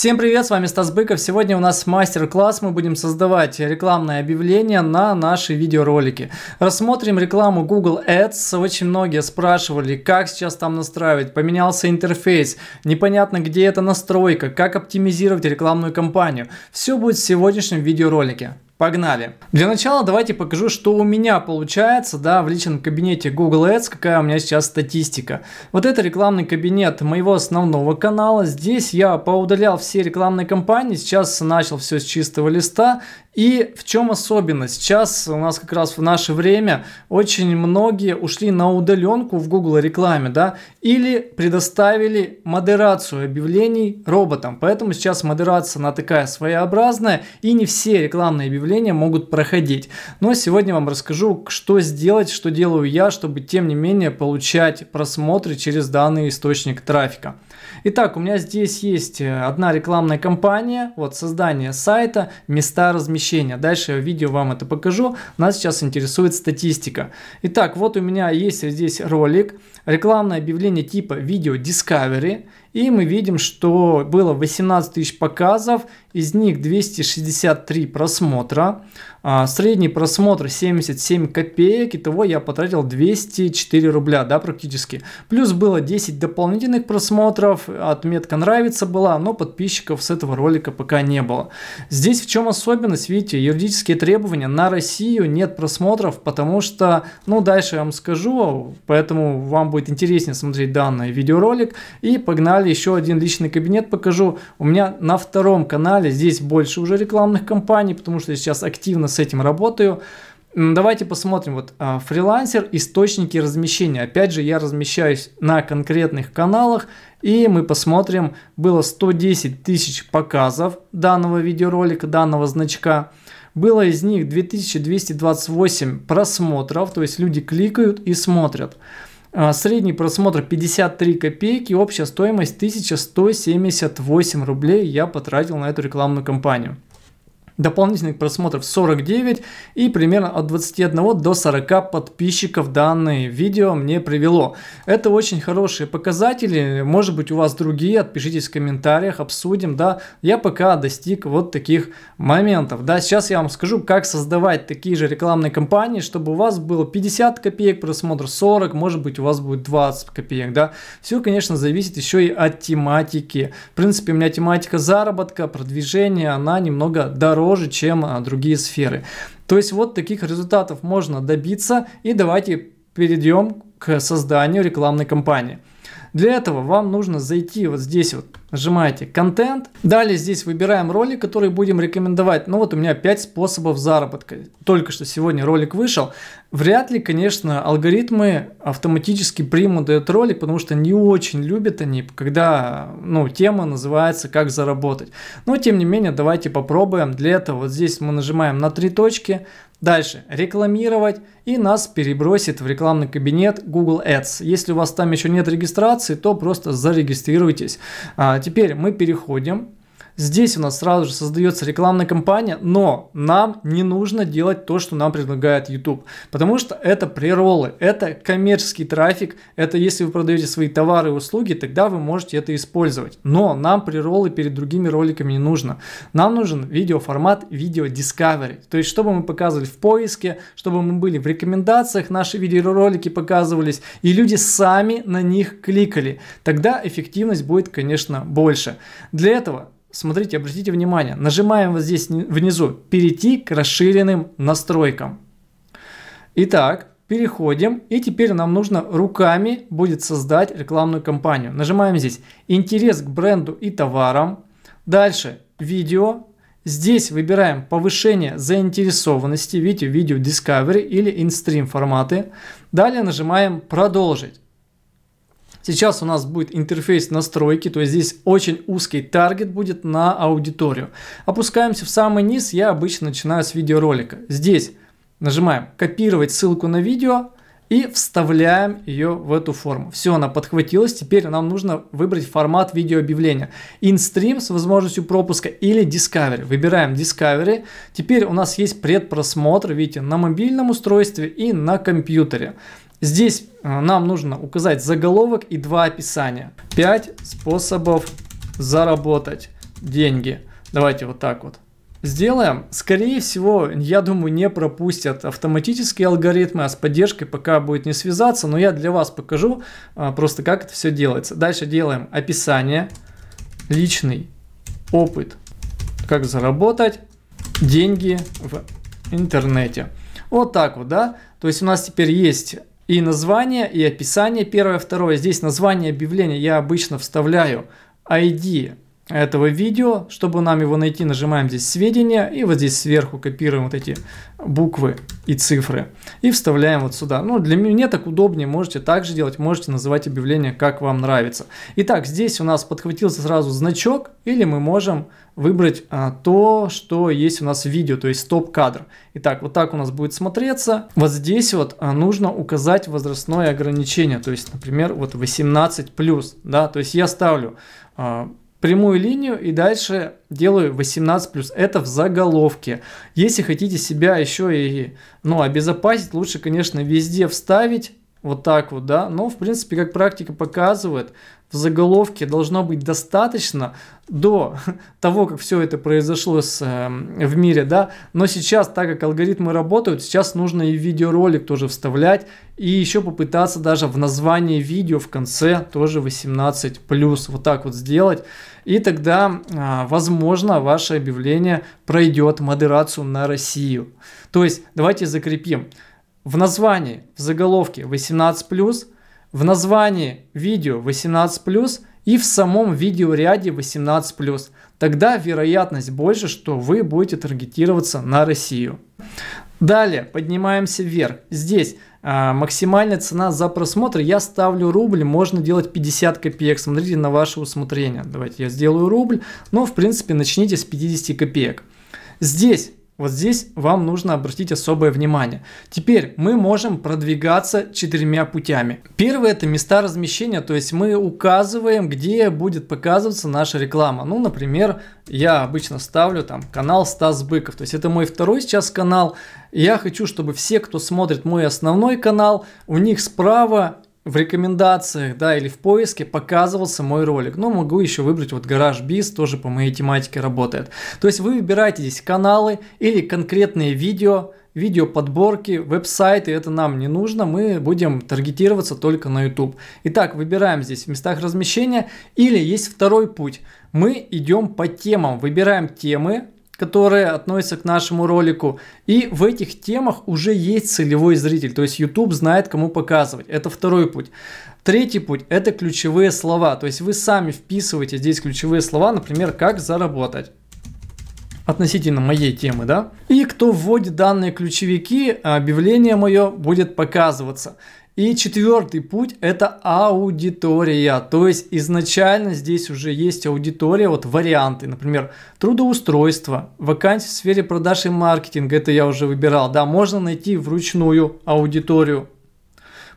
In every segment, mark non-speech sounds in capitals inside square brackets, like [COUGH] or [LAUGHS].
Всем привет, с вами Стас Быков. Сегодня у нас мастер-класс, мы будем создавать рекламное объявление на наши видеоролики. Рассмотрим рекламу Google Ads. Очень многие спрашивали, как сейчас там настраивать, поменялся интерфейс, непонятно где эта настройка, как оптимизировать рекламную кампанию. Все будет в сегодняшнем видеоролике. Погнали. Для начала давайте покажу, что у меня получается, да, в личном кабинете Google Ads, какая у меня сейчас статистика. Вот это рекламный кабинет моего основного канала. Здесь я поудалял все рекламные кампании, сейчас начал все с чистого листа и в чем особенность? Сейчас у нас как раз в наше время очень многие ушли на удаленку в Google рекламе, да, или предоставили модерацию объявлений роботам. Поэтому сейчас модерация, она такая своеобразная, и не все рекламные объявления могут проходить. Но сегодня вам расскажу, что сделать, что делаю я, чтобы тем не менее получать просмотры через данный источник трафика. Итак, у меня здесь есть э, одна рекламная кампания, вот создание сайта, места размещения. Дальше в видео вам это покажу. Нас сейчас интересует статистика. Итак, вот у меня есть здесь ролик, рекламное объявление типа видео Discovery. И мы видим, что было 18 тысяч показов, из них 263 просмотра. А, средний просмотр 77 копеек, итого я потратил 204 рубля, да, практически. Плюс было 10 дополнительных просмотров, отметка нравится была, но подписчиков с этого ролика пока не было. Здесь в чем особенность, видите, юридические требования на Россию нет просмотров, потому что, ну, дальше я вам скажу, поэтому вам будет интереснее смотреть данный видеоролик. И погнали, еще один личный кабинет покажу. У меня на втором канале здесь больше уже рекламных кампаний, потому что я сейчас активно с этим работаю. Давайте посмотрим, вот а, фрилансер, источники размещения. Опять же, я размещаюсь на конкретных каналах, и мы посмотрим, было 110 тысяч показов данного видеоролика, данного значка. Было из них 2228 просмотров, то есть люди кликают и смотрят. А, средний просмотр 53 копейки, общая стоимость 1178 рублей я потратил на эту рекламную кампанию дополнительных просмотров 49 и примерно от 21 до 40 подписчиков данное видео мне привело. Это очень хорошие показатели, может быть у вас другие, отпишитесь в комментариях, обсудим, да, я пока достиг вот таких моментов, да, сейчас я вам скажу, как создавать такие же рекламные кампании, чтобы у вас было 50 копеек просмотр, 40, может быть у вас будет 20 копеек, да, все, конечно, зависит еще и от тематики, в принципе, у меня тематика заработка, продвижение она немного дороже, дороже, чем а, другие сферы. То есть вот таких результатов можно добиться и давайте перейдем к созданию рекламной кампании. Для этого вам нужно зайти вот здесь вот, нажимаете контент. Далее здесь выбираем ролик, который будем рекомендовать. Ну вот у меня 5 способов заработка. Только что сегодня ролик вышел. Вряд ли, конечно, алгоритмы автоматически примут этот ролик, потому что не очень любят они, когда ну, тема называется «Как заработать». Но тем не менее, давайте попробуем. Для этого вот здесь мы нажимаем на три точки, Дальше, рекламировать и нас перебросит в рекламный кабинет Google Ads. Если у вас там еще нет регистрации, то просто зарегистрируйтесь. А, теперь мы переходим Здесь у нас сразу же создается рекламная кампания, но нам не нужно делать то, что нам предлагает YouTube, потому что это приролы, это коммерческий трафик, это если вы продаете свои товары и услуги, тогда вы можете это использовать. Но нам приролы перед другими роликами не нужно. Нам нужен видеоформат видео discovery, то есть чтобы мы показывали в поиске, чтобы мы были в рекомендациях, наши видеоролики показывались, и люди сами на них кликали. Тогда эффективность будет, конечно, больше. Для этого смотрите, обратите внимание, нажимаем вот здесь внизу «Перейти к расширенным настройкам». Итак, переходим и теперь нам нужно руками будет создать рекламную кампанию. Нажимаем здесь «Интерес к бренду и товарам». Дальше «Видео». Здесь выбираем повышение заинтересованности, видите, видео Discovery или InStream форматы. Далее нажимаем «Продолжить». Сейчас у нас будет интерфейс настройки, то есть здесь очень узкий таргет будет на аудиторию. Опускаемся в самый низ, я обычно начинаю с видеоролика. Здесь нажимаем «Копировать ссылку на видео», и вставляем ее в эту форму. Все, она подхватилась. Теперь нам нужно выбрать формат видеообъявления. InStream с возможностью пропуска или Discovery. Выбираем Discovery. Теперь у нас есть предпросмотр, видите, на мобильном устройстве и на компьютере. Здесь э, нам нужно указать заголовок и два описания. 5 способов заработать деньги. Давайте вот так вот сделаем. Скорее всего, я думаю, не пропустят автоматические алгоритмы, а с поддержкой пока будет не связаться, но я для вас покажу э, просто, как это все делается. Дальше делаем описание, личный опыт, как заработать деньги в интернете. Вот так вот, да? То есть у нас теперь есть и название, и описание первое, второе. Здесь название объявления я обычно вставляю ID этого видео. Чтобы нам его найти, нажимаем здесь «Сведения» и вот здесь сверху копируем вот эти буквы и цифры и вставляем вот сюда. Ну, для меня так удобнее, можете также делать, можете называть объявление, как вам нравится. Итак, здесь у нас подхватился сразу значок или мы можем выбрать а, то, что есть у нас в видео, то есть топ-кадр. Итак, вот так у нас будет смотреться. Вот здесь вот а, нужно указать возрастное ограничение, то есть, например, вот 18+, да, то есть я ставлю а, прямую линию и дальше делаю 18 плюс. Это в заголовке. Если хотите себя еще и ну, обезопасить, лучше, конечно, везде вставить вот так вот, да. Но, в принципе, как практика показывает, в заголовке должно быть достаточно до [LAUGHS] того, как все это произошло с, э, в мире, да. Но сейчас, так как алгоритмы работают, сейчас нужно и видеоролик тоже вставлять, и еще попытаться даже в названии видео в конце тоже 18 вот так вот сделать. И тогда, э, возможно, ваше объявление пройдет модерацию на Россию. То есть, давайте закрепим в названии, в заголовке 18+, в названии видео 18+, и в самом видеоряде 18+. Тогда вероятность больше, что вы будете таргетироваться на Россию. Далее, поднимаемся вверх. Здесь а, максимальная цена за просмотр. Я ставлю рубль, можно делать 50 копеек. Смотрите на ваше усмотрение. Давайте я сделаю рубль, но ну, в принципе начните с 50 копеек. Здесь вот здесь вам нужно обратить особое внимание. Теперь мы можем продвигаться четырьмя путями. Первый это места размещения, то есть мы указываем, где будет показываться наша реклама. Ну, например, я обычно ставлю там канал Стас Быков, то есть это мой второй сейчас канал. Я хочу, чтобы все, кто смотрит мой основной канал, у них справа в рекомендациях, да, или в поиске показывался мой ролик. Но могу еще выбрать вот Гараж Биз тоже по моей тематике работает. То есть вы выбираете здесь каналы или конкретные видео, видео подборки, веб-сайты, это нам не нужно, мы будем таргетироваться только на YouTube. Итак, выбираем здесь в местах размещения или есть второй путь. Мы идем по темам, выбираем темы, которые относятся к нашему ролику. И в этих темах уже есть целевой зритель, то есть YouTube знает, кому показывать. Это второй путь. Третий путь – это ключевые слова, то есть вы сами вписываете здесь ключевые слова, например, «как заработать» относительно моей темы, да? И кто вводит данные ключевики, объявление мое будет показываться. И четвертый путь – это аудитория. То есть изначально здесь уже есть аудитория, вот варианты, например, трудоустройство, вакансии в сфере продаж и маркетинга, это я уже выбирал, да, можно найти вручную аудиторию.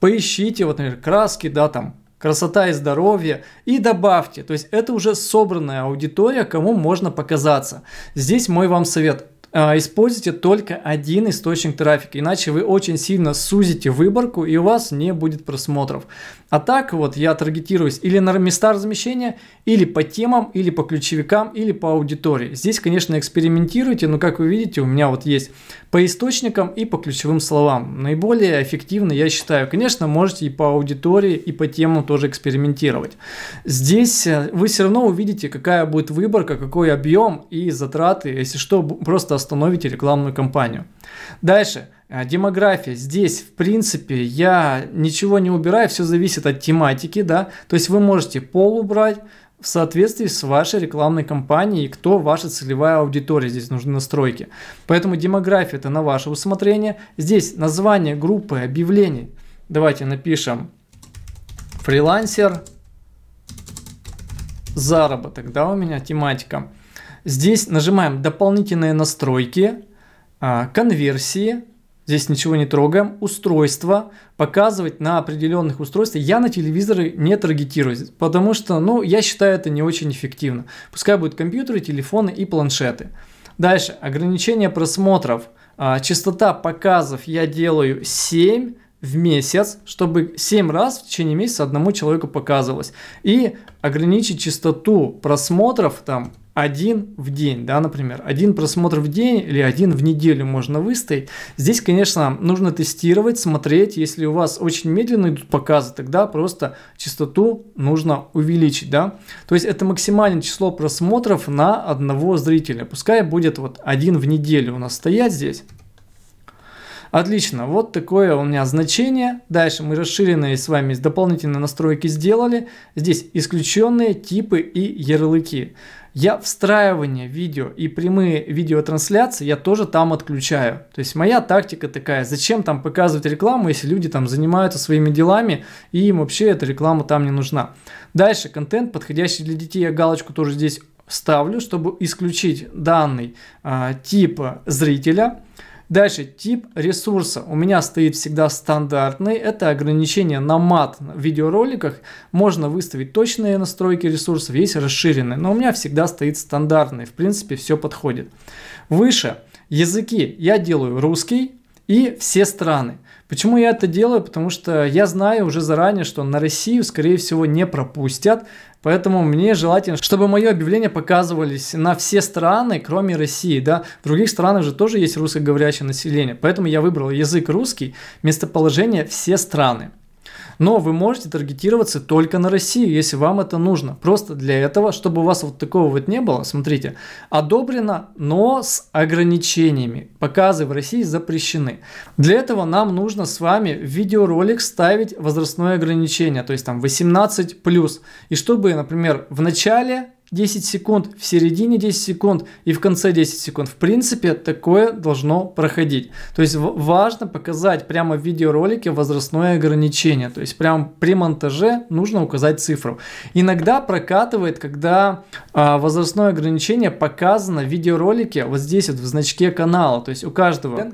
Поищите, вот, например, краски, да, там, красота и здоровье, и добавьте. То есть это уже собранная аудитория, кому можно показаться. Здесь мой вам совет. А, используйте только один источник трафика, иначе вы очень сильно сузите выборку и у вас не будет просмотров. А так вот я таргетируюсь или на места размещения, или по темам, или по ключевикам, или по аудитории. Здесь, конечно, экспериментируйте, но как вы видите, у меня вот есть по источникам и по ключевым словам. Наиболее эффективно, я считаю. Конечно, можете и по аудитории, и по темам тоже экспериментировать. Здесь э, вы все равно увидите, какая будет выборка, какой объем и затраты. Если что, просто остановить рекламную кампанию. Дальше. Э, демография. Здесь, в принципе, я ничего не убираю, все зависит от тематики, да. То есть вы можете пол убрать в соответствии с вашей рекламной кампанией и кто ваша целевая аудитория. Здесь нужны настройки. Поэтому демография это на ваше усмотрение. Здесь название группы объявлений. Давайте напишем фрилансер, заработок, да, у меня тематика. Здесь нажимаем дополнительные настройки, а, конверсии, здесь ничего не трогаем, устройство, показывать на определенных устройствах. Я на телевизоры не таргетирую, потому что, ну, я считаю это не очень эффективно. Пускай будут компьютеры, телефоны и планшеты. Дальше, ограничение просмотров. А, частота показов я делаю 7 в месяц, чтобы 7 раз в течение месяца одному человеку показывалось. И ограничить частоту просмотров там один в день, да, например, один просмотр в день или один в неделю можно выстоять. Здесь, конечно, нужно тестировать, смотреть. Если у вас очень медленно идут показы, тогда просто частоту нужно увеличить, да. То есть это максимальное число просмотров на одного зрителя. Пускай будет вот один в неделю у нас стоять здесь. Отлично, вот такое у меня значение. Дальше мы расширенные с вами дополнительные настройки сделали. Здесь исключенные типы и ярлыки. Я встраивание видео и прямые видеотрансляции я тоже там отключаю. То есть моя тактика такая, зачем там показывать рекламу, если люди там занимаются своими делами и им вообще эта реклама там не нужна. Дальше контент, подходящий для детей, я галочку тоже здесь ставлю, чтобы исключить данный а, тип зрителя. Дальше тип ресурса. У меня стоит всегда стандартный. Это ограничение на мат в видеороликах. Можно выставить точные настройки ресурсов, есть расширенные. Но у меня всегда стоит стандартный. В принципе, все подходит. Выше языки. Я делаю русский и все страны. Почему я это делаю? Потому что я знаю уже заранее, что на Россию, скорее всего, не пропустят. Поэтому мне желательно, чтобы мое объявление показывались на все страны, кроме России. Да? В других странах же тоже есть русскоговорящее население. Поэтому я выбрал язык русский, местоположение все страны. Но вы можете таргетироваться только на Россию, если вам это нужно. Просто для этого, чтобы у вас вот такого вот не было, смотрите, одобрено, но с ограничениями. Показы в России запрещены. Для этого нам нужно с вами в видеоролик ставить возрастное ограничение, то есть там 18+. И чтобы, например, в начале 10 секунд, в середине 10 секунд и в конце 10 секунд. В принципе, такое должно проходить. То есть важно показать прямо в видеоролике возрастное ограничение. То есть прямо при монтаже нужно указать цифру. Иногда прокатывает, когда а, возрастное ограничение показано в видеоролике вот здесь вот в значке канала. То есть у каждого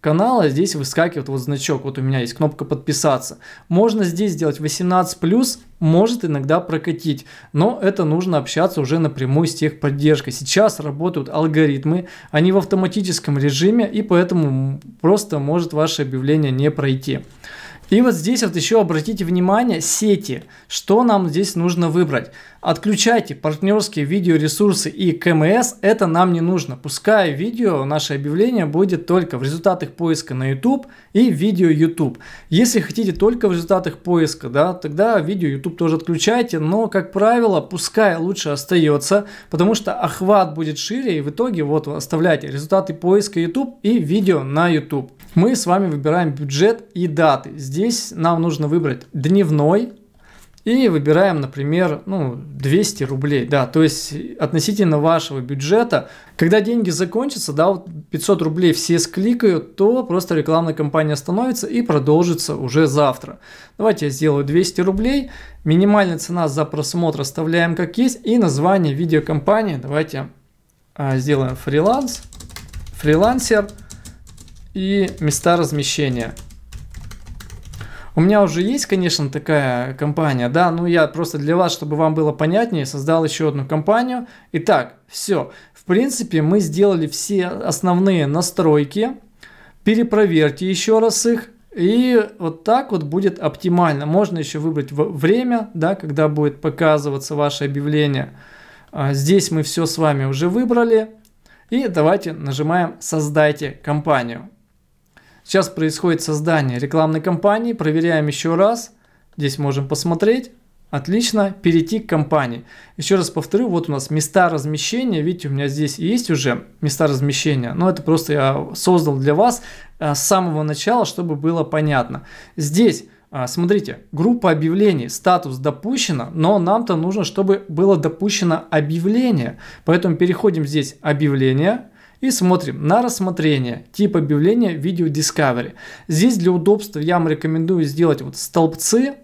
канала, здесь выскакивает вот значок, вот у меня есть кнопка подписаться. Можно здесь сделать 18+, может иногда прокатить, но это нужно общаться уже напрямую с техподдержкой. Сейчас работают алгоритмы, они в автоматическом режиме и поэтому просто может ваше объявление не пройти. И вот здесь вот еще обратите внимание сети, что нам здесь нужно выбрать. Отключайте партнерские видеоресурсы и КМС, это нам не нужно. Пускай видео, наше объявление будет только в результатах поиска на YouTube и видео YouTube. Если хотите только в результатах поиска, да, тогда видео YouTube тоже отключайте, но, как правило, пускай лучше остается, потому что охват будет шире и в итоге вот оставляйте результаты поиска YouTube и видео на YouTube. Мы с вами выбираем бюджет и даты. Здесь нам нужно выбрать дневной, и выбираем, например, ну, 200 рублей, да, то есть относительно вашего бюджета. Когда деньги закончатся, да, вот 500 рублей все скликают, то просто рекламная кампания остановится и продолжится уже завтра. Давайте я сделаю 200 рублей, минимальная цена за просмотр оставляем как есть и название видеокомпании, давайте а, сделаем фриланс, фрилансер и места размещения – у меня уже есть, конечно, такая компания, да, но ну, я просто для вас, чтобы вам было понятнее, создал еще одну компанию. Итак, все. В принципе, мы сделали все основные настройки. Перепроверьте еще раз их. И вот так вот будет оптимально. Можно еще выбрать время, да, когда будет показываться ваше объявление. А, здесь мы все с вами уже выбрали. И давайте нажимаем «Создайте компанию». Сейчас происходит создание рекламной кампании. Проверяем еще раз. Здесь можем посмотреть. Отлично, перейти к кампании. Еще раз повторю, вот у нас места размещения, видите, у меня здесь есть уже места размещения, но это просто я создал для вас э, с самого начала, чтобы было понятно. Здесь э, Смотрите, группа объявлений, статус допущено, но нам-то нужно, чтобы было допущено объявление. Поэтому переходим здесь объявление, и смотрим на рассмотрение тип объявления видео Discovery. Здесь для удобства я вам рекомендую сделать вот столбцы,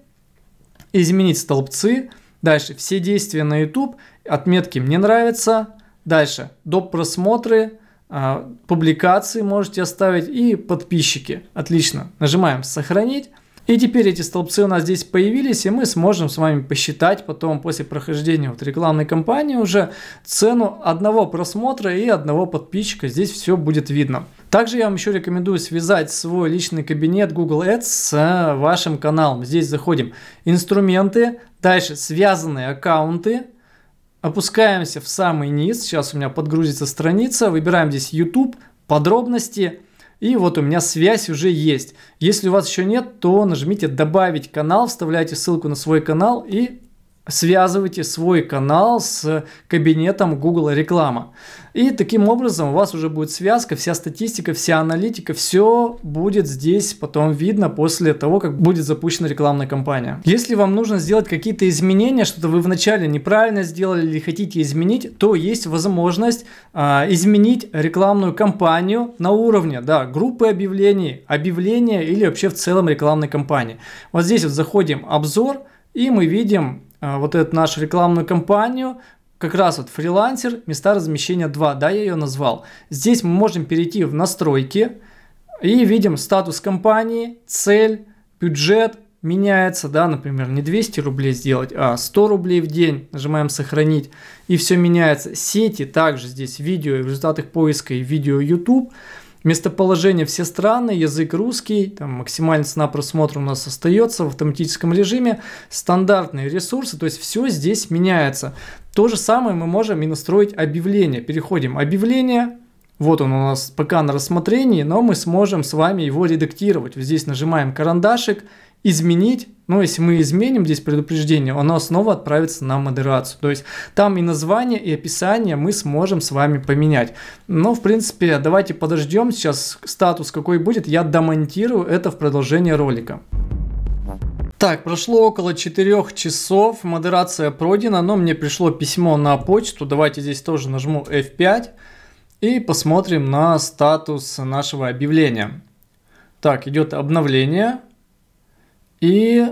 изменить столбцы, дальше все действия на YouTube, отметки «Мне нравится», дальше доп. просмотры, а, публикации можете оставить и подписчики. Отлично. Нажимаем «Сохранить». И теперь эти столбцы у нас здесь появились, и мы сможем с вами посчитать потом после прохождения вот рекламной кампании уже цену одного просмотра и одного подписчика. Здесь все будет видно. Также я вам еще рекомендую связать свой личный кабинет Google Ads с э, вашим каналом. Здесь заходим инструменты, дальше связанные аккаунты, опускаемся в самый низ, сейчас у меня подгрузится страница, выбираем здесь YouTube, подробности, и вот у меня связь уже есть. Если у вас еще нет, то нажмите «Добавить канал», вставляйте ссылку на свой канал и связывайте свой канал с кабинетом Google реклама. И таким образом у вас уже будет связка, вся статистика, вся аналитика, все будет здесь потом видно после того, как будет запущена рекламная кампания. Если вам нужно сделать какие-то изменения, что-то вы вначале неправильно сделали или хотите изменить, то есть возможность а, изменить рекламную кампанию на уровне да, группы объявлений, объявления или вообще в целом рекламной кампании. Вот здесь вот заходим обзор, и мы видим Э, вот эту нашу рекламную кампанию, как раз вот фрилансер, места размещения 2, да, я ее назвал. Здесь мы можем перейти в настройки и видим статус компании, цель, бюджет, меняется, да, например, не 200 рублей сделать, а 100 рублей в день, нажимаем сохранить, и все меняется. Сети также здесь видео в результатах поиска и видео YouTube – местоположение все страны, язык русский, там максимальная цена просмотра у нас остается в автоматическом режиме, стандартные ресурсы, то есть все здесь меняется. То же самое мы можем и настроить объявление. Переходим объявление, вот он у нас пока на рассмотрении, но мы сможем с вами его редактировать. здесь нажимаем карандашик изменить, ну, если мы изменим здесь предупреждение, оно снова отправится на модерацию. То есть там и название, и описание мы сможем с вами поменять. Но, ну, в принципе, давайте подождем. Сейчас статус какой будет, я домонтирую это в продолжение ролика. Так, прошло около 4 часов, модерация пройдена, но мне пришло письмо на почту, давайте здесь тоже нажму F5 и посмотрим на статус нашего объявления. Так, идет обновление, и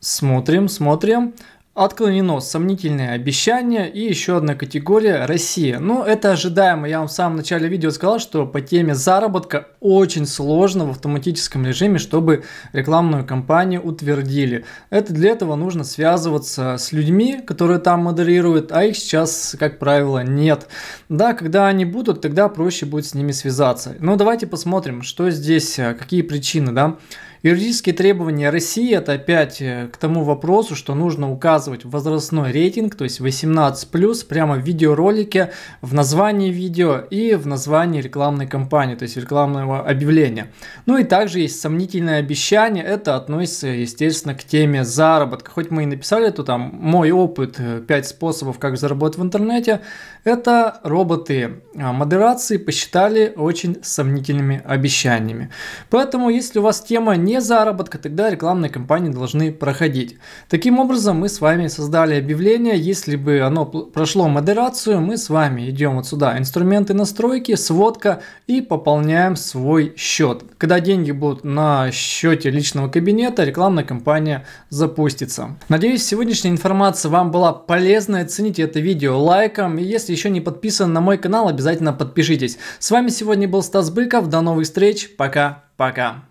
смотрим, смотрим. Отклонено сомнительное обещание и еще одна категория – Россия. Ну, это ожидаемо. Я вам в самом начале видео сказал, что по теме заработка очень сложно в автоматическом режиме, чтобы рекламную кампанию утвердили. Это для этого нужно связываться с людьми, которые там модерируют, а их сейчас, как правило, нет. Да, когда они будут, тогда проще будет с ними связаться. Но давайте посмотрим, что здесь, э, какие причины, да. Юридические требования России – это опять э, к тому вопросу, что нужно указывать возрастной рейтинг, то есть 18+, прямо в видеоролике, в названии видео и в названии рекламной кампании, то есть рекламного рекламного объявления. Ну и также есть сомнительные обещания. Это относится, естественно, к теме заработка. Хоть мы и написали, то там мой опыт, 5 э, способов, как заработать в интернете. Это роботы а, модерации посчитали очень сомнительными обещаниями. Поэтому, если у вас тема не заработка, тогда рекламные кампании должны проходить. Таким образом, мы с вами создали объявление. Если бы оно прошло модерацию, мы с вами идем вот сюда, инструменты настройки, сводка и пополняем сводку свой счет. Когда деньги будут на счете личного кабинета, рекламная кампания запустится. Надеюсь, сегодняшняя информация вам была полезной. Оцените это видео лайком. И если еще не подписан на мой канал, обязательно подпишитесь. С вами сегодня был Стас Быков. До новых встреч. Пока-пока.